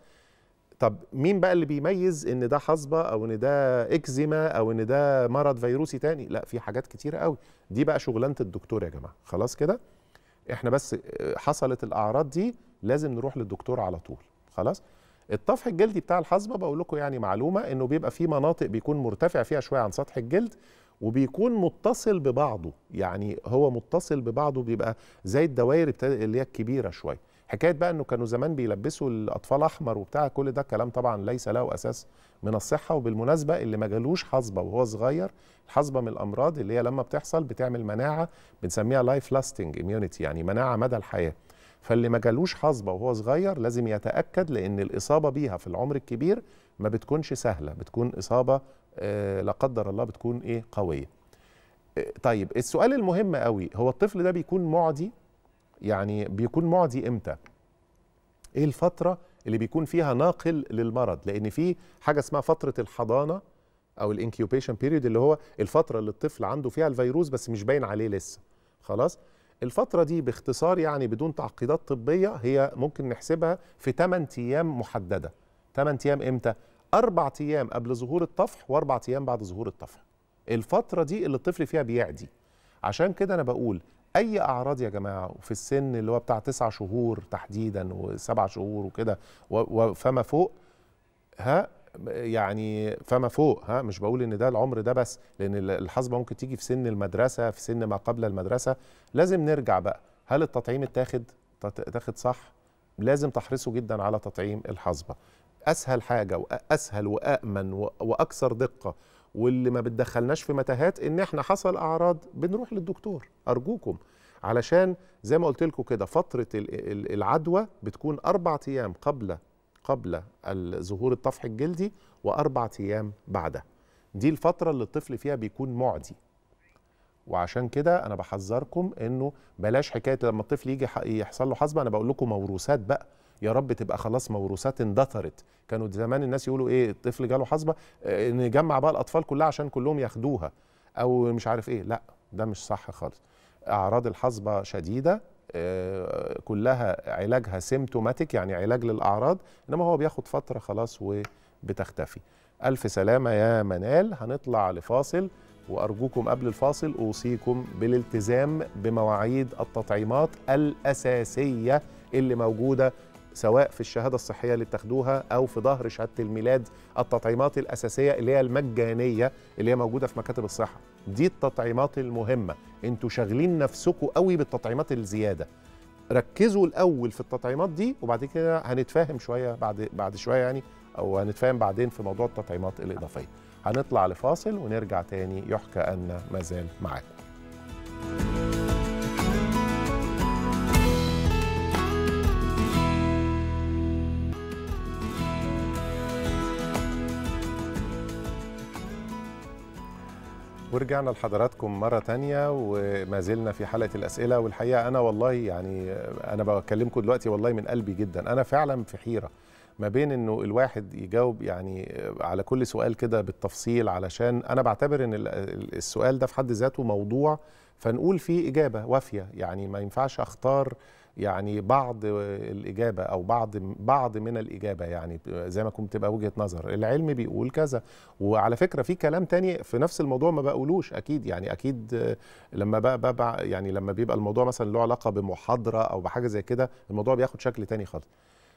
طب مين بقى اللي بيميز ان ده حصبه او ان ده اكزيما او ان ده مرض فيروسي تاني لا في حاجات كتيره قوي دي بقى شغلانه الدكتور يا جماعه خلاص كده احنا بس آه، حصلت الاعراض دي لازم نروح للدكتور على طول خلاص الطفح الجلدي بتاع الحصبه بقول لكم يعني معلومه انه بيبقى في مناطق بيكون مرتفع فيها شويه عن سطح الجلد وبيكون متصل ببعضه يعني هو متصل ببعضه بيبقى زي الدوائر اللي هي الكبيره شويه حكايه بقى انه كانوا زمان بيلبسوا الاطفال احمر وبتاع كل ده كلام طبعا ليس له اساس من الصحه وبالمناسبه اللي ما جالوش حصبه وهو صغير الحصبه من الامراض اللي هي لما بتحصل بتعمل مناعه بنسميها لايف لاستنج اميونيتي يعني مناعه مدى الحياه فاللي ما جالوش حصبه وهو صغير لازم يتاكد لان الاصابه بيها في العمر الكبير ما بتكونش سهله بتكون اصابه آه، لا قدر الله بتكون ايه قويه آه، طيب السؤال المهم قوي هو الطفل ده بيكون معدي يعني بيكون معدي امتى ايه الفتره اللي بيكون فيها ناقل للمرض لان في حاجه اسمها فتره الحضانه او الانكيوبيشن بيريود اللي هو الفتره اللي الطفل عنده فيها الفيروس بس مش باين عليه لسه خلاص الفتره دي باختصار يعني بدون تعقيدات طبيه هي ممكن نحسبها في 8 ايام محدده 8 ايام امتى أربع أيام قبل ظهور الطفح وأربع أيام بعد ظهور الطفح الفترة دي اللي الطفل فيها بيعدي عشان كده أنا بقول أي أعراض يا جماعة وفي السن اللي هو بتاع تسع شهور تحديدا وسبع شهور وكده وفما فوق ها يعني فما فوق ها مش بقول ان ده العمر ده بس لان الحصبه ممكن تيجي في سن المدرسه في سن ما قبل المدرسه لازم نرجع بقى هل التطعيم اتاخد تاخد صح لازم تحرصوا جدا على تطعيم الحصبه اسهل حاجه واسهل وامن واكثر دقه واللي ما بتدخلناش في متاهات ان احنا حصل اعراض بنروح للدكتور ارجوكم علشان زي ما قلت لكم كده فتره العدوى بتكون اربع ايام قبل قبل ظهور الطفح الجلدي واربع ايام بعدها دي الفتره اللي الطفل فيها بيكون معدي وعشان كده انا بحذركم انه بلاش حكايه لما الطفل يجي يحصل له حصبه انا بقول لكم موروثات بقى يا رب تبقى خلاص موروثات اندثرت كانوا زمان الناس يقولوا ايه الطفل جاله حصبه آه، نجمع بقى الاطفال كلها عشان كلهم ياخدوها او مش عارف ايه لا ده مش صح خالص اعراض الحصبه شديده آه، كلها علاجها سيمتوماتيك يعني علاج للاعراض انما هو بياخد فتره خلاص وبتختفي الف سلامه يا منال هنطلع لفاصل وارجوكم قبل الفاصل اوصيكم بالالتزام بمواعيد التطعيمات الاساسيه اللي موجوده سواء في الشهاده الصحيه اللي بتاخدوها او في ظهر شهاده الميلاد التطعيمات الاساسيه اللي هي المجانيه اللي هي موجوده في مكاتب الصحه دي التطعيمات المهمه انتوا شاغلين نفسكم قوي بالتطعيمات الزياده ركزوا الاول في التطعيمات دي وبعد كده هنتفاهم شويه بعد بعد شويه يعني او هنتفاهم بعدين في موضوع التطعيمات الاضافيه هنطلع لفاصل ونرجع تاني يحكى ان ما زال معاكم ورجعنا لحضراتكم مرة تانية وما زلنا في حلقة الأسئلة والحقيقة أنا والله يعني أنا بكلمكم دلوقتي والله من قلبي جدا أنا فعلا في حيرة ما بين انه الواحد يجاوب يعني على كل سؤال كده بالتفصيل علشان انا بعتبر ان السؤال ده في حد ذاته موضوع فنقول فيه اجابه وافيه يعني ما ينفعش اختار يعني بعض الاجابه او بعض بعض من الاجابه يعني زي ما كنت تبقى وجهه نظر العلم بيقول كذا وعلى فكره في كلام تاني في نفس الموضوع ما بقولوش اكيد يعني اكيد لما بقى يعني لما بيبقى الموضوع مثلا له علاقه بمحاضره او بحاجه زي كده الموضوع بياخد شكل تاني خالص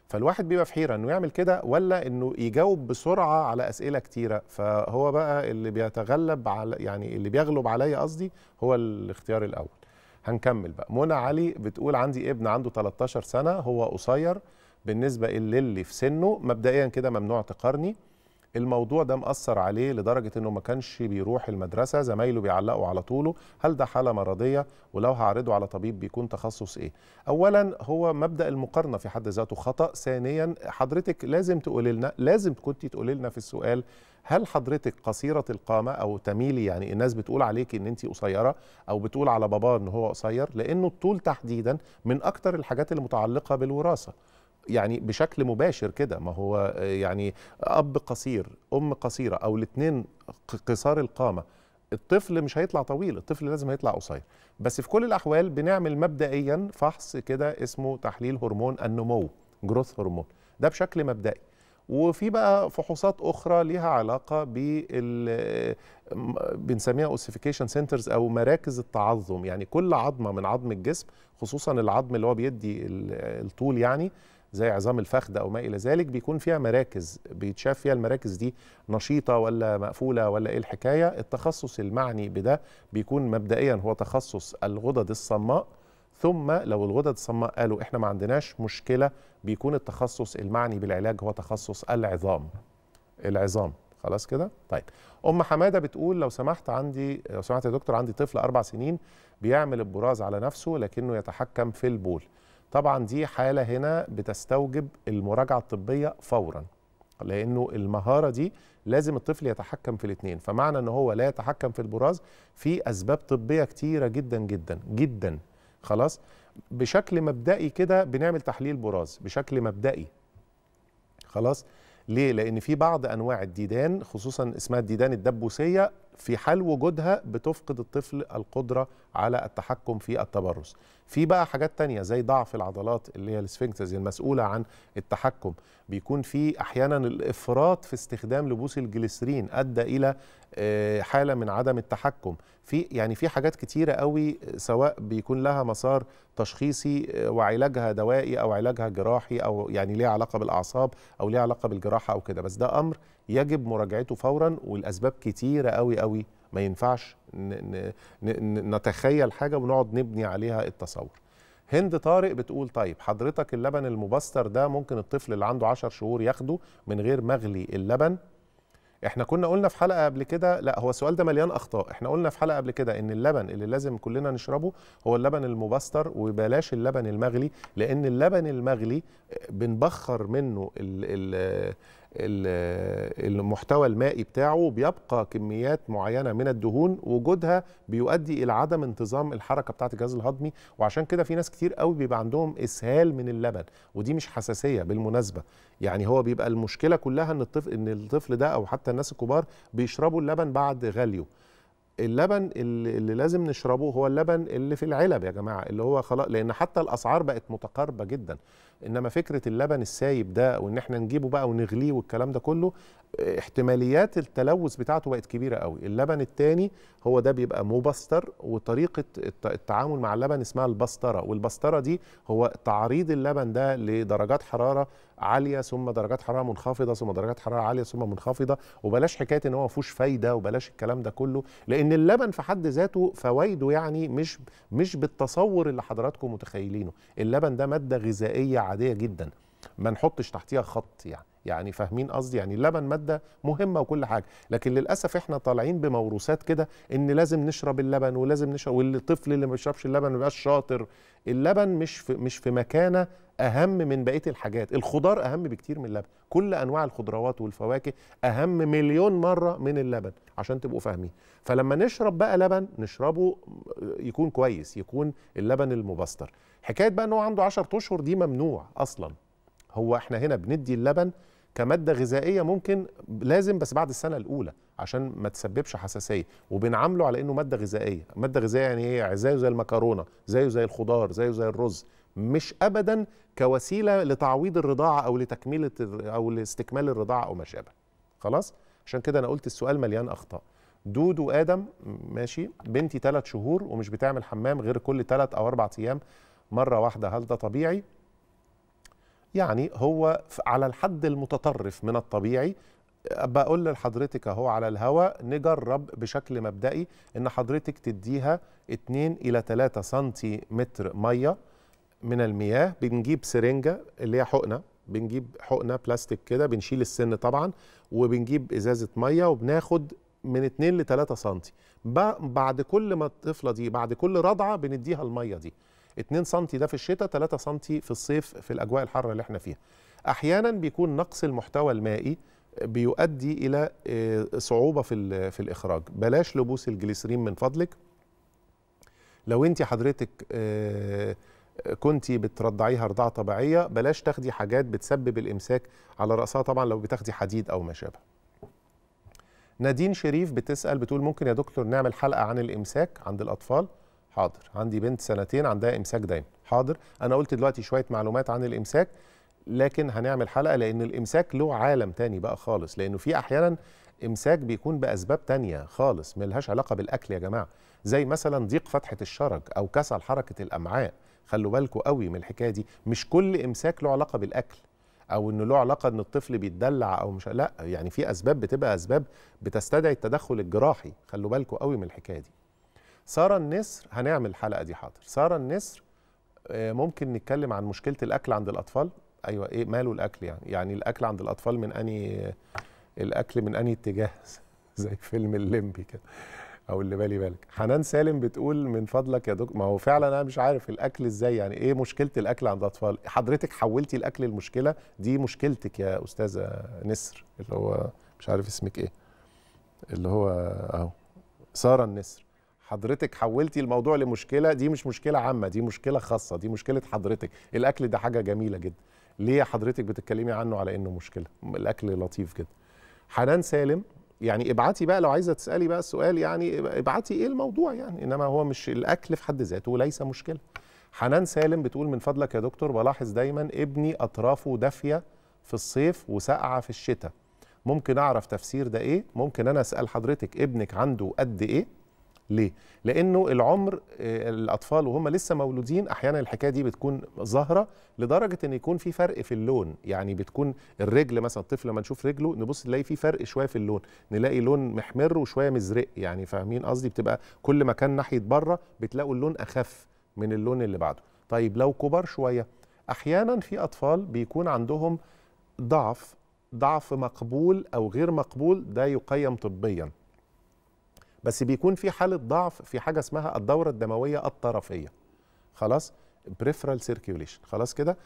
فالواحد بيبقى في حيره انه يعمل كده ولا انه يجاوب بسرعه على اسئله كتيره فهو بقى اللي بيتغلب على يعني اللي بيغلب عليا قصدي هو الاختيار الاول هنكمل بقى منى علي بتقول عندي ابن عنده 13 سنه هو قصير بالنسبه للي في سنه مبدئيا كده ممنوع تقارني الموضوع ده مأثر عليه لدرجة إنه ما كانش بيروح المدرسة زمايله بيعلقوا على طوله هل ده حالة مرضية ولو هعرضه على طبيب بيكون تخصص إيه أولا هو مبدأ المقارنة في حد ذاته خطأ ثانيا حضرتك لازم تقولي لنا لازم كنت تقولي لنا في السؤال هل حضرتك قصيره القامه او تميلي يعني الناس بتقول عليك ان انت قصيره او بتقول على باباه ان هو قصير لانه الطول تحديدا من اكتر الحاجات المتعلقه بالوراثه يعني بشكل مباشر كده ما هو آه، يعني اب قصير ام قصيره او الاثنين قصار القامه الطفل مش هيطلع طويل الطفل لازم هيطلع قصير بس في كل الاحوال بنعمل مبدئيا فحص كده اسمه تحليل هرمون النمو جروث هرمون ده بشكل مبدئي وفي بقى فحوصات اخرى ليها علاقه بال بنسميها اوسيفيكيشن سنترز او مراكز التعظم يعني كل عظمه من عظم الجسم خصوصا العظم اللي هو بيدي الطول يعني زي عظام الفخذ او ما الى ذلك بيكون فيها مراكز بيتشاف فيها المراكز دي نشيطه ولا مقفوله ولا ايه الحكايه التخصص المعني بده بيكون مبدئيا هو تخصص الغدد الصماء ثم لو الغدد الصماء قالوا احنا ما عندناش مشكله بيكون التخصص المعني بالعلاج هو تخصص العظام العظام خلاص كده طيب ام حماده بتقول لو سمحت عندي لو سمحت يا دكتور عندي طفل اربع سنين بيعمل البراز على نفسه لكنه يتحكم في البول طبعا دي حاله هنا بتستوجب المراجعه الطبيه فورا لانه المهاره دي لازم الطفل يتحكم في الاثنين فمعنى ان هو لا يتحكم في البراز في اسباب طبيه كتيره جدا جدا جدا خلاص بشكل مبدئي كده بنعمل تحليل براز بشكل مبدئي خلاص ليه لان في بعض انواع الديدان خصوصا اسمها الديدان الدبوسيه في حال وجودها بتفقد الطفل القدره على التحكم في التبرز في بقى حاجات تانية زي ضعف العضلات اللي هي السفنكتز المسؤولة عن التحكم بيكون في أحيانا الإفراط في استخدام لبوس الجليسرين أدى إلى آه، حالة من عدم التحكم في يعني في حاجات كتيرة قوي سواء بيكون لها مسار تشخيصي آه، وعلاجها دوائي أو علاجها جراحي أو يعني ليها علاقة بالأعصاب أو ليها علاقة بالجراحة أو كده بس ده أمر يجب مراجعته فورا والأسباب كتيرة قوي قوي ما ينفعش نتخيل حاجه ونقعد نبني عليها التصور هند طارق بتقول طيب حضرتك اللبن المبستر ده ممكن الطفل اللي عنده 10 شهور ياخده من غير مغلي اللبن احنا كنا قلنا في حلقه قبل كده لا هو السؤال ده مليان اخطاء احنا قلنا في حلقه قبل كده ان اللبن اللي لازم كلنا نشربه هو اللبن المبستر وبلاش اللبن المغلي لان اللبن المغلي بنبخر منه ال ال المحتوى المائي بتاعه بيبقى كميات معينه من الدهون وجودها بيؤدي الى عدم انتظام الحركه بتاعه الجهاز الهضمي وعشان كده في ناس كتير قوي بيبقى عندهم اسهال من اللبن ودي مش حساسيه بالمناسبه يعني هو بيبقى المشكله كلها ان الطفل ان الطفل ده او حتى الناس الكبار بيشربوا اللبن بعد غليه اللبن اللي لازم نشربه هو اللبن اللي في العلب يا جماعه اللي هو خلاص لان حتى الاسعار بقت متقاربه جدا انما فكره اللبن السايب ده وان احنا نجيبه بقى ونغليه والكلام ده كله احتماليات التلوث بتاعته بقت كبيره قوي اللبن التاني هو ده بيبقى مبستر وطريقه التعامل مع اللبن اسمها البستره والبستره دي هو تعريض اللبن ده لدرجات حراره عاليه ثم درجات حراره منخفضه ثم درجات حراره عاليه ثم منخفضه وبلاش حكايه ان هو ما فايده وبلاش الكلام ده كله لان اللبن في حد ذاته فوائده يعني مش مش بالتصور اللي حضراتكم متخيلينه اللبن ده ماده غذائيه عاديه جدا ما نحطش تحتيها خط يعني يعني فاهمين قصدي يعني اللبن ماده مهمه وكل حاجه لكن للاسف احنا طالعين بموروثات كده ان لازم نشرب اللبن ولازم نشرب والطفل اللي ما بيشربش اللبن ما بيبقاش شاطر اللبن مش في مش في مكانه اهم من بقيه الحاجات الخضار اهم بكتير من اللبن كل انواع الخضروات والفواكه اهم مليون مره من اللبن عشان تبقوا فاهمين فلما نشرب بقى لبن نشربه يكون كويس يكون اللبن المبستر حكايه بقى ان هو عنده 10 اشهر دي ممنوع اصلا هو احنا هنا بندي اللبن كماده غذائيه ممكن لازم بس بعد السنه الاولى عشان ما تسببش حساسيه وبنعامله على انه ماده غذائيه ماده غذائيه يعني ايه يعني زيه زي المكرونه زيه زي الخضار زيه زي الرز مش ابدا كوسيله لتعويض الرضاعه او لتكميل او لاستكمال الرضاعه او ما شابه خلاص عشان كده انا قلت السؤال مليان اخطاء دودو ادم ماشي بنتي ثلاث شهور ومش بتعمل حمام غير كل ثلاث او اربع ايام مره واحده هل ده طبيعي يعني هو على الحد المتطرف من الطبيعي بقول لحضرتك اهو على الهواء نجرب بشكل مبدئي ان حضرتك تديها 2 الى 3 سنتيمتر ميه من المياه بنجيب سرنجه اللي هي حقنه بنجيب حقنه بلاستيك كده بنشيل السن طبعا وبنجيب ازازه ميه وبناخد من 2 ل 3 سم بعد كل ما الطفله دي بعد كل رضعه بنديها الميه دي 2 سم ده في الشتاء 3 سم في الصيف في الاجواء الحاره اللي احنا فيها احيانا بيكون نقص المحتوى المائي بيؤدي الى آه، صعوبه في في الاخراج بلاش لبوس الجليسرين من فضلك لو انت حضرتك آه، كنت بترضعيها رضاعه طبيعيه بلاش تاخدي حاجات بتسبب الامساك على راسها طبعا لو بتاخدي حديد او ما شابه نادين شريف بتسال بتقول ممكن يا دكتور نعمل حلقه عن الامساك عند الاطفال حاضر عندي بنت سنتين عندها امساك دايم حاضر انا قلت دلوقتي شويه معلومات عن الامساك لكن هنعمل حلقه لان الامساك له عالم تاني بقى خالص لانه في احيانا امساك بيكون باسباب تانية خالص ملهاش علاقه بالاكل يا جماعه زي مثلا ضيق فتحه الشرج او كسل حركه الامعاء خلوا بالكم قوي من الحكايه دي مش كل امساك له علاقه بالاكل او انه له علاقه ان الطفل بيتدلع او مش لا يعني في اسباب بتبقى اسباب بتستدعي التدخل الجراحي خلوا بالكم قوي من الحكايه دي ساره النسر هنعمل الحلقه دي حاضر ساره النسر آه، ممكن نتكلم عن مشكله الاكل عند الاطفال ايوه ايه ماله الاكل يعني يعني الاكل عند الاطفال من اني الاكل من اني اتجاه زي فيلم الليمبي كده او اللي بالي بالك حنان سالم بتقول من فضلك يا دكتور ما هو فعلا انا مش عارف الاكل ازاي يعني ايه مشكله الاكل عند الاطفال حضرتك حولتي الاكل المشكله دي مشكلتك يا استاذه نسر اللي هو مش عارف اسمك ايه اللي هو اهو ساره النسر حضرتك حولتي الموضوع لمشكله دي مش مشكله عامه دي مشكله خاصه دي مشكله حضرتك الاكل ده حاجه جميله جدا ليه حضرتك بتتكلمي عنه على انه مشكله الاكل لطيف جدا حنان سالم يعني ابعتي بقى لو عايزه تسالي بقى السؤال يعني ابعتي ايه الموضوع يعني انما هو مش الاكل في حد ذاته ليس مشكله حنان سالم بتقول من فضلك يا دكتور بلاحظ دايما ابني اطرافه دافيه في الصيف وساقعه في الشتاء ممكن اعرف تفسير ده ايه ممكن انا اسال حضرتك ابنك عنده قد ايه ليه؟ لانه العمر آه، الاطفال وهم لسه مولودين احيانا الحكايه دي بتكون ظاهره لدرجه ان يكون في فرق في اللون يعني بتكون الرجل مثلا الطفل لما نشوف رجله نبص نلاقي في فرق شويه في اللون نلاقي لون محمر وشويه مزرق يعني فاهمين قصدي بتبقى كل ما كان ناحيه بره بتلاقوا اللون اخف من اللون اللي بعده طيب لو كبار شويه احيانا في اطفال بيكون عندهم ضعف ضعف مقبول او غير مقبول ده يقيم طبيا بس بيكون في حاله ضعف في حاجه اسمها الدوره الدمويه الطرفيه خلاص بريفرال سيركيوليشن خلاص كده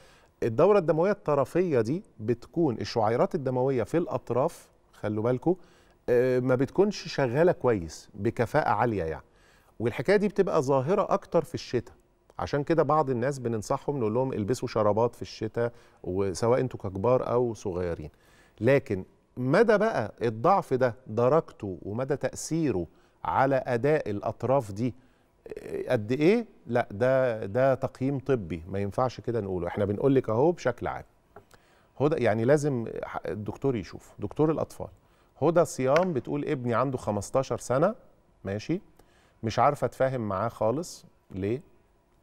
الدوره الدمويه الطرفيه دي بتكون الشعيرات الدمويه في الاطراف خلوا بالكم آه، ما بتكونش شغاله كويس بكفاءه عاليه يعني والحكايه دي بتبقى ظاهره اكتر في الشتاء عشان كده بعض الناس بننصحهم نقول لهم البسوا شرابات في الشتاء وسواء انتوا ككبار او صغيرين لكن مدى بقى الضعف ده درجته ومدى تاثيره على اداء الاطراف دي قد ايه لا ده ده تقييم طبي ما ينفعش كده نقوله احنا بنقول لك اهو بشكل عام هدى يعني لازم الدكتور يشوف دكتور الاطفال هدى صيام بتقول ابني عنده 15 سنه ماشي مش عارفه اتفاهم معاه خالص ليه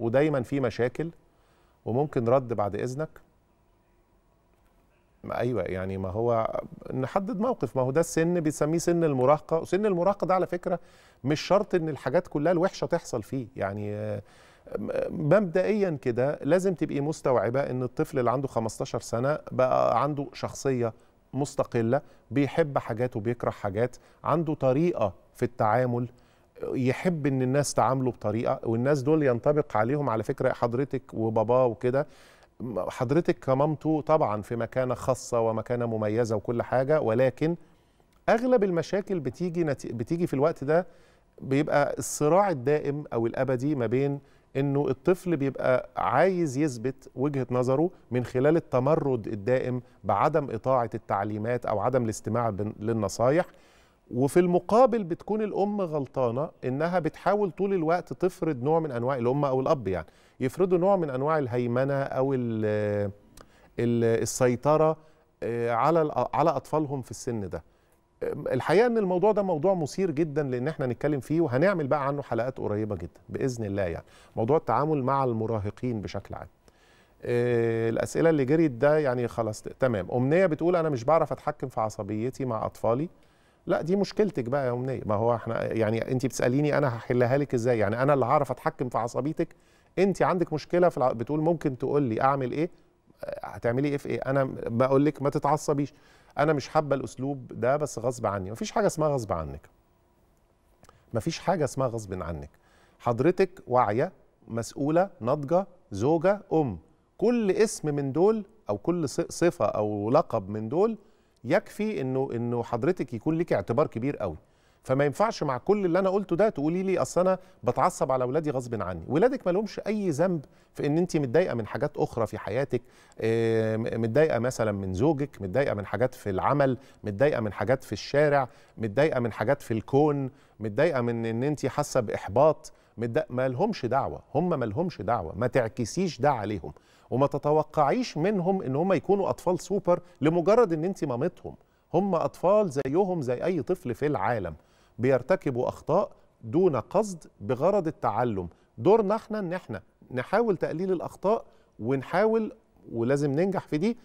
ودايما في مشاكل وممكن رد بعد اذنك ايوه يعني ما هو نحدد موقف ما هو ده السن بيسميه سن المراهقه وسن المراهقه ده على فكره مش شرط ان الحاجات كلها الوحشه تحصل فيه يعني آه، مبدئيا كده لازم تبقي مستوعبه ان الطفل اللي عنده 15 سنه بقى عنده شخصيه مستقله بيحب حاجات وبيكره حاجات عنده طريقه في التعامل يحب ان الناس تعامله بطريقه والناس دول ينطبق عليهم على فكره حضرتك وباباه وكده حضرتك كمامته طبعا في مكانه خاصه ومكانه مميزه وكل حاجه ولكن اغلب المشاكل بتيجي نت... بتيجي في الوقت ده بيبقى الصراع الدائم او الابدي ما بين انه الطفل بيبقى عايز يثبت وجهه نظره من خلال التمرد الدائم بعدم اطاعه التعليمات او عدم الاستماع للنصايح وفي المقابل بتكون الام غلطانه انها بتحاول طول الوقت تفرض نوع من انواع الام او الاب يعني يفرضوا نوع من انواع الهيمنه او الـ الـ السيطره آه، على على اطفالهم في السن ده الحقيقه ان الموضوع ده موضوع مثير جدا لان احنا نتكلم فيه وهنعمل بقى عنه حلقات قريبه جدا باذن الله يعني موضوع التعامل مع المراهقين بشكل عام آه، الاسئله اللي جريت ده يعني خلاص تمام امنيه بتقول انا مش بعرف اتحكم في عصبيتي مع اطفالي لا دي مشكلتك بقى يا امنيه ما هو احنا يعني انت بتساليني انا هحلها لك ازاي يعني انا اللي هعرف اتحكم في عصبيتك انت عندك مشكله في الع... بتقول ممكن تقول لي اعمل ايه آه، هتعملي ايه في ايه انا بقول لك ما تتعصبيش انا مش حابه الاسلوب ده بس غصب عني مفيش حاجه اسمها غصب عنك مفيش حاجه اسمها غصب عنك حضرتك واعيه مسؤوله ناضجه زوجه ام كل اسم من دول او كل صفه او لقب من دول يكفي انه انه حضرتك يكون لك اعتبار كبير قوي فما ينفعش مع كل اللي انا قلته ده تقولي لي اصل انا بتعصب على اولادي غصب عني ولادك ما لهمش اي ذنب في ان انت متضايقه من حاجات اخرى في حياتك متضايقه مثلا من زوجك متضايقه من حاجات في العمل متضايقه من حاجات في الشارع متضايقه من حاجات في الكون متضايقه من ان انت حاسه باحباط ما لهمش دعوه هم ما لهمش دعوه ما تعكسيش ده عليهم وما تتوقعيش منهم ان هم يكونوا اطفال سوبر لمجرد ان انت مامتهم هم اطفال زيهم زي اي طفل في العالم بيرتكبوا اخطاء دون قصد بغرض التعلم دورنا احنا ان احنا نحاول تقليل الاخطاء ونحاول ولازم ننجح في دي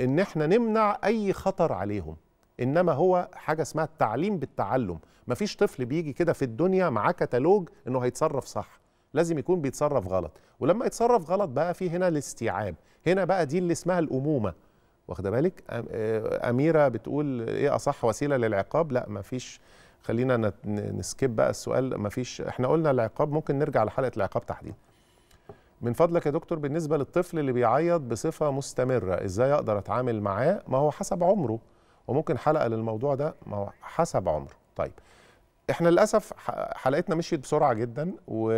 ان احنا نمنع اي خطر عليهم انما هو حاجه اسمها التعليم بالتعلم مفيش طفل بيجي كده في الدنيا معاه كتالوج انه هيتصرف صح لازم يكون بيتصرف غلط ولما يتصرف غلط بقى في هنا الاستيعاب هنا بقى دي اللي اسمها الامومه واخده بالك آه، اميره بتقول ايه اصح وسيله للعقاب لا مفيش خلينا نسكيب بقى السؤال ما فيش احنا قلنا العقاب ممكن نرجع لحلقه العقاب تحديدا من فضلك يا دكتور بالنسبه للطفل اللي بيعيط بصفه مستمره ازاي اقدر اتعامل معاه ما هو حسب عمره وممكن حلقه للموضوع ده ما هو حسب عمره طيب احنا للاسف حلقتنا مشيت بسرعه جدا و...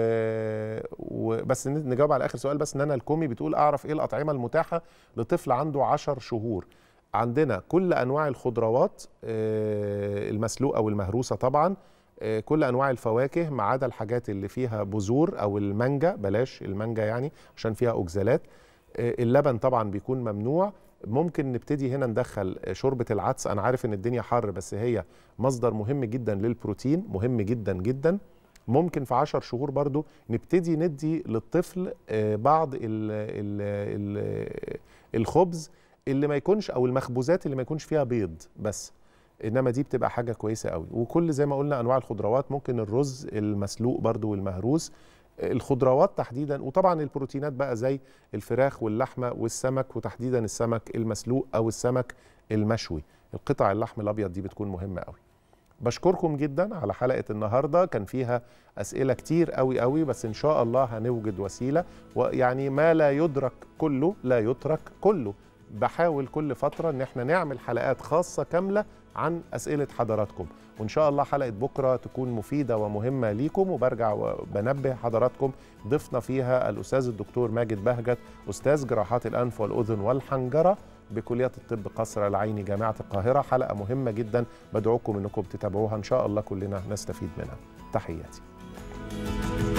و... بس نجاوب على اخر سؤال بس ان انا الكومي بتقول اعرف ايه الاطعمه المتاحه لطفل عنده 10 شهور عندنا كل انواع الخضروات آه، المسلوقه والمهروسه طبعا آه، كل انواع الفواكه ما عدا الحاجات اللي فيها بذور او المانجا بلاش المانجا يعني عشان فيها اوكزالات آه، اللبن طبعا بيكون ممنوع ممكن نبتدي هنا ندخل شوربه العدس انا عارف ان الدنيا حر بس هي مصدر مهم جدا للبروتين مهم جدا جدا ممكن في 10 شهور برضو نبتدي ندي للطفل بعض الـ الـ الـ الخبز اللي ما يكونش او المخبوزات اللي ما يكونش فيها بيض بس انما دي بتبقى حاجه كويسه قوي وكل زي ما قلنا انواع الخضروات ممكن الرز المسلوق برضو والمهروس الخضروات تحديدا وطبعا البروتينات بقى زي الفراخ واللحمه والسمك وتحديدا السمك المسلوق او السمك المشوي القطع اللحم الابيض دي بتكون مهمه قوي بشكركم جدا على حلقه النهارده كان فيها اسئله كتير قوي قوي بس ان شاء الله هنوجد وسيله ويعني ما لا يدرك كله لا يترك كله بحاول كل فتره ان احنا نعمل حلقات خاصه كامله عن اسئله حضراتكم وان شاء الله حلقه بكره تكون مفيده ومهمه ليكم وبرجع وبنبه حضراتكم ضفنا فيها الاستاذ الدكتور ماجد بهجت استاذ جراحات الانف والاذن والحنجره بكليه الطب قصر العيني جامعه القاهره حلقه مهمه جدا بدعوكم انكم تتابعوها ان شاء الله كلنا نستفيد منها تحياتي